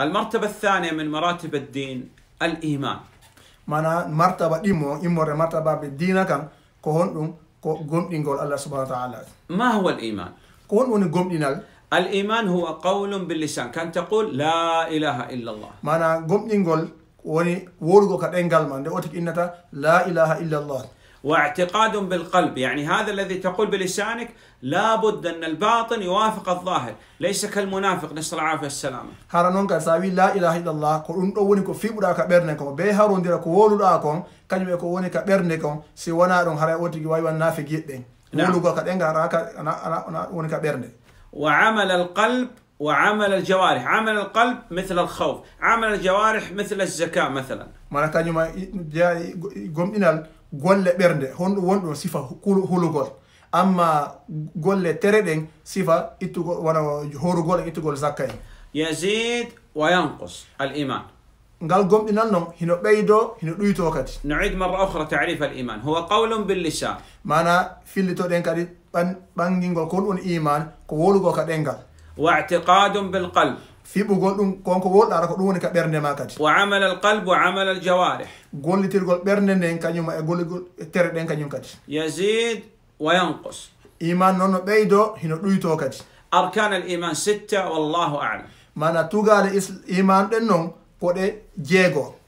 المرتبة الثانية من مراتب الدين الإيمان. مانا مرتبة إيمو إيمو مرتبة بالدين كان كون قوم الله سبحانه وتعالى. ما هو الإيمان؟ كون قوم الإيمان هو قول باللسان كان تقول لا إله إلا الله. مانا قوم دينقول وني ورقة إنجلمان دي أوتك إنتا لا إله إلا الله. واعتقاد بالقلب يعني هذا الذي تقول بلسانك لابد أن الباطن يوافق الظاهر ليس كالمنافق نسأل العافية والسلامة هارا نونكا ساوي لا إله إلا الله كو أنتو وني كو فيبودا كبرنكم بي هارون ديرا كو وولو داكم كنجم كو وني كبرنكم سي ونا دون هارا اوتي واي والنافق يدين نعم. ولو كا دنگا أنا أنا وني كبرني وعمل القلب وعمل الجوارح عمل القلب مثل الخوف عمل الجوارح مثل الزكاة مثلا مانا كان يوم جاي قوم إنال golle ɓernde hon ɗum woni ɗo sifa hulugol amma golle tereɗen sifa ittugol wona horugol e ittugol zakka en yazid wa yanqus al iman قال قم إن أنهم هنا بيدو هنا دويتو وقت نعيد مرة أخرى تعريف الإيمان هو قول باللسان معنا في اللي تودين كاري بان بانجين قول إيمان قولوا قول واعتقاد بالقلب fiɓugol ɗum konko wolɗara ko ɗum woni ka ɓernde ma kadi wa amala alqalbe wa amala aljawarih gollitirgol ɓernde nden kañuma e golligol tere ɗen kañum kadi yazid wa yanqus iman noon no ɓeydo hino ɗuyto kadi arkan al iman sitta wallahu alam mana tugale iman ɗen noon koɗe jeegoo